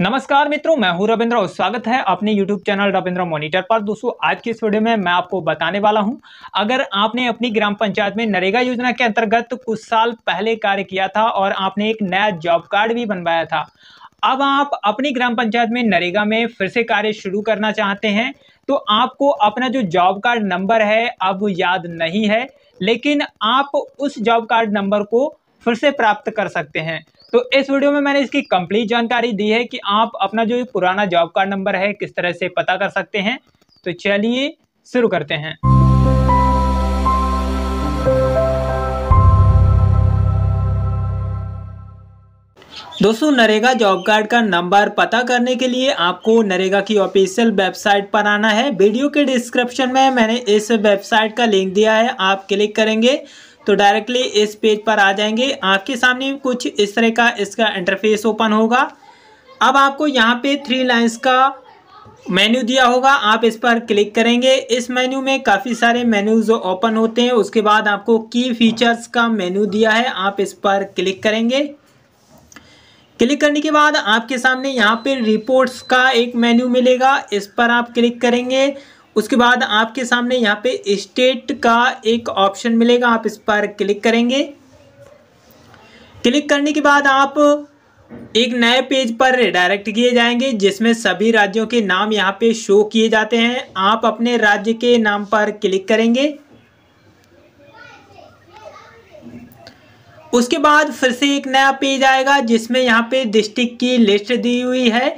नमस्कार मित्रों मैं हूं रविंद्र और स्वागत है अपने यूट्यूब चैनल रविंद्र मॉनिटर पर दोस्तों आज की इस वीडियो में मैं आपको बताने वाला हूं अगर आपने अपनी ग्राम पंचायत में नरेगा योजना के अंतर्गत कुछ साल पहले कार्य किया था और आपने एक नया जॉब कार्ड भी बनवाया था अब आप अपनी ग्राम पंचायत में नरेगा में फिर से कार्य शुरू करना चाहते हैं तो आपको अपना जो जॉब कार्ड नंबर है अब याद नहीं है लेकिन आप उस जॉब कार्ड नंबर को फिर से प्राप्त कर सकते हैं तो इस वीडियो में मैंने इसकी कंप्लीट जानकारी दी है कि आप अपना जो पुराना जॉब कार्ड नंबर है किस तरह से पता कर सकते हैं तो चलिए शुरू करते हैं दोस्तों नरेगा जॉब कार्ड का नंबर पता करने के लिए आपको नरेगा की ऑफिशियल वेबसाइट पर आना है वीडियो के डिस्क्रिप्शन में मैंने इस वेबसाइट का लिंक दिया है आप क्लिक करेंगे तो डायरेक्टली इस पेज पर आ जाएंगे आपके सामने कुछ इस तरह का इसका इंटरफेस ओपन होगा अब आपको यहाँ पे थ्री लाइंस का मेन्यू दिया होगा आप इस पर क्लिक करेंगे इस मेन्यू में काफ़ी सारे मेन्यूज ओपन होते हैं उसके बाद आपको की फीचर्स का मेन्यू दिया है आप इस पर क्लिक करेंगे क्लिक करने के बाद आपके सामने यहाँ पे रिपोर्ट्स का एक मेन्यू मिलेगा इस पर आप क्लिक करेंगे उसके बाद आपके सामने यहाँ पे स्टेट का एक ऑप्शन मिलेगा आप इस पर क्लिक करेंगे क्लिक करने के बाद आप एक नए पेज पर डायरेक्ट किए जाएंगे जिसमें सभी राज्यों के नाम यहाँ पे शो किए जाते हैं आप अपने राज्य के नाम पर क्लिक करेंगे उसके बाद फिर से एक नया पेज आएगा जिसमें यहाँ पे डिस्ट्रिक्ट की लिस्ट दी हुई है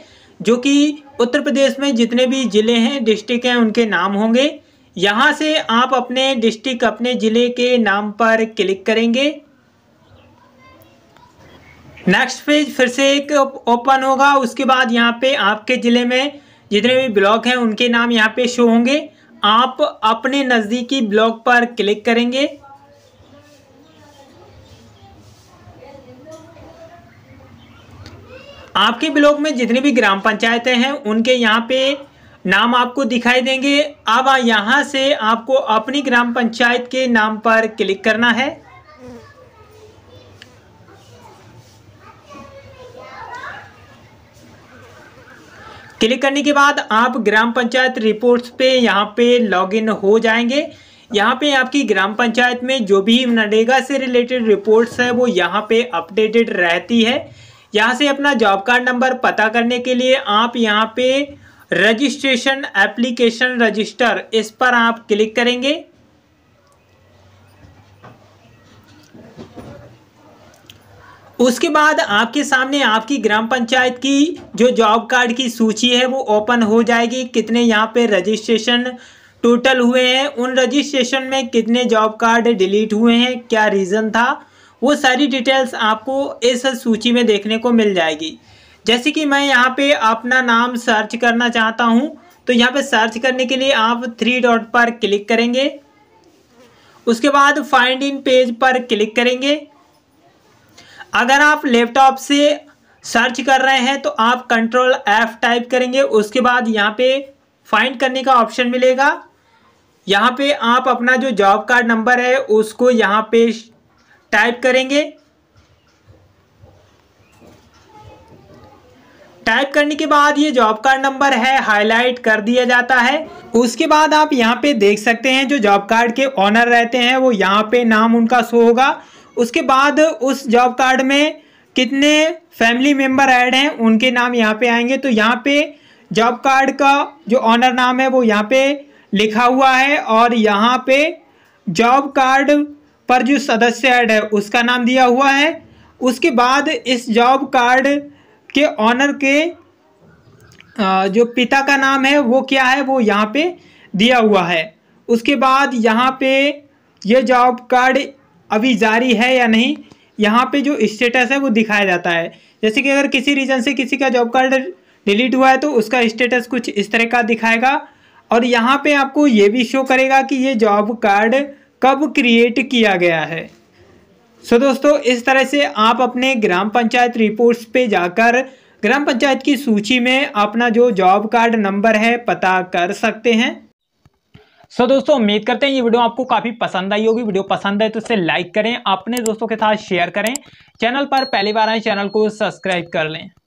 जो कि उत्तर प्रदेश में जितने भी ज़िले हैं डिस्ट्रिक्ट हैं उनके नाम होंगे यहाँ से आप अपने डिस्ट्रिक्ट अपने ज़िले के नाम पर क्लिक करेंगे नेक्स्ट पेज फिर से एक ओपन होगा उसके बाद यहाँ पे आपके ज़िले में जितने भी ब्लॉक हैं उनके नाम यहाँ पे शो होंगे आप अपने नज़दीकी ब्लॉक पर क्लिक करेंगे आपके ब्लॉक में जितनी भी ग्राम पंचायतें हैं उनके यहाँ पे नाम आपको दिखाई देंगे अब यहाँ से आपको अपनी ग्राम पंचायत के नाम पर क्लिक करना है क्लिक करने के बाद आप ग्राम पंचायत रिपोर्ट्स पे यहाँ पे लॉगिन हो जाएंगे यहाँ पे आपकी ग्राम पंचायत में जो भी नरेगा से रिलेटेड रिपोर्ट्स है वो यहाँ पे अपडेटेड रहती है यहाँ से अपना जॉब कार्ड नंबर पता करने के लिए आप यहाँ पे रजिस्ट्रेशन एप्लीकेशन रजिस्टर इस पर आप क्लिक करेंगे उसके बाद आपके सामने आपकी ग्राम पंचायत की जो जॉब कार्ड की सूची है वो ओपन हो जाएगी कितने यहाँ पे रजिस्ट्रेशन टोटल हुए हैं उन रजिस्ट्रेशन में कितने जॉब कार्ड डिलीट हुए हैं क्या रीज़न था वो सारी डिटेल्स आपको इस सूची में देखने को मिल जाएगी जैसे कि मैं यहाँ पे अपना नाम सर्च करना चाहता हूँ तो यहाँ पे सर्च करने के लिए आप थ्री डॉट पर क्लिक करेंगे उसके बाद फाइंड इन पेज पर क्लिक करेंगे अगर आप लैपटॉप से सर्च कर रहे हैं तो आप कंट्रोल एफ़ टाइप करेंगे उसके बाद यहाँ पे फाइंड करने का ऑप्शन मिलेगा यहाँ पे आप अपना जो जॉब कार्ड नंबर है उसको यहाँ पे टाइप करेंगे टाइप करने के बाद ये जॉब कार्ड नंबर है हाईलाइट कर दिया जाता है उसके बाद आप यहाँ पे देख सकते हैं जो जॉब कार्ड के ऑनर रहते हैं वो यहाँ पे नाम उनका शो होगा उसके बाद उस जॉब कार्ड में कितने फैमिली मेम्बर ऐड हैं उनके नाम यहाँ पे आएंगे तो यहाँ पे जॉब कार्ड का जो ऑनर नाम है वो यहाँ पे लिखा हुआ है और यहाँ पे जॉब कार्ड पर जो सदस्य ऐड है उसका नाम दिया हुआ है उसके बाद इस जॉब कार्ड के ऑनर के जो पिता का नाम है वो क्या है वो यहाँ पे दिया हुआ है उसके बाद यहाँ पे ये जॉब कार्ड अभी जारी है या नहीं यहाँ पे जो स्टेटस है वो दिखाया जाता है जैसे कि अगर किसी रीज़न से किसी का जॉब कार्ड डिलीट हुआ है तो उसका स्टेटस कुछ इस तरह का दिखाएगा और यहाँ पे आपको ये भी शो करेगा कि ये जॉब कार्ड कब क्रिएट किया गया है सो so दोस्तों इस तरह से आप अपने ग्राम पंचायत रिपोर्ट्स पे जाकर ग्राम पंचायत की सूची में अपना जो जॉब कार्ड नंबर है पता कर सकते हैं सो so, दोस्तों उम्मीद करते हैं ये वीडियो आपको काफ़ी पसंद आई होगी वीडियो पसंद है तो इसे लाइक करें अपने दोस्तों के साथ शेयर करें चैनल पर पहली बार आए चैनल को सब्सक्राइब कर लें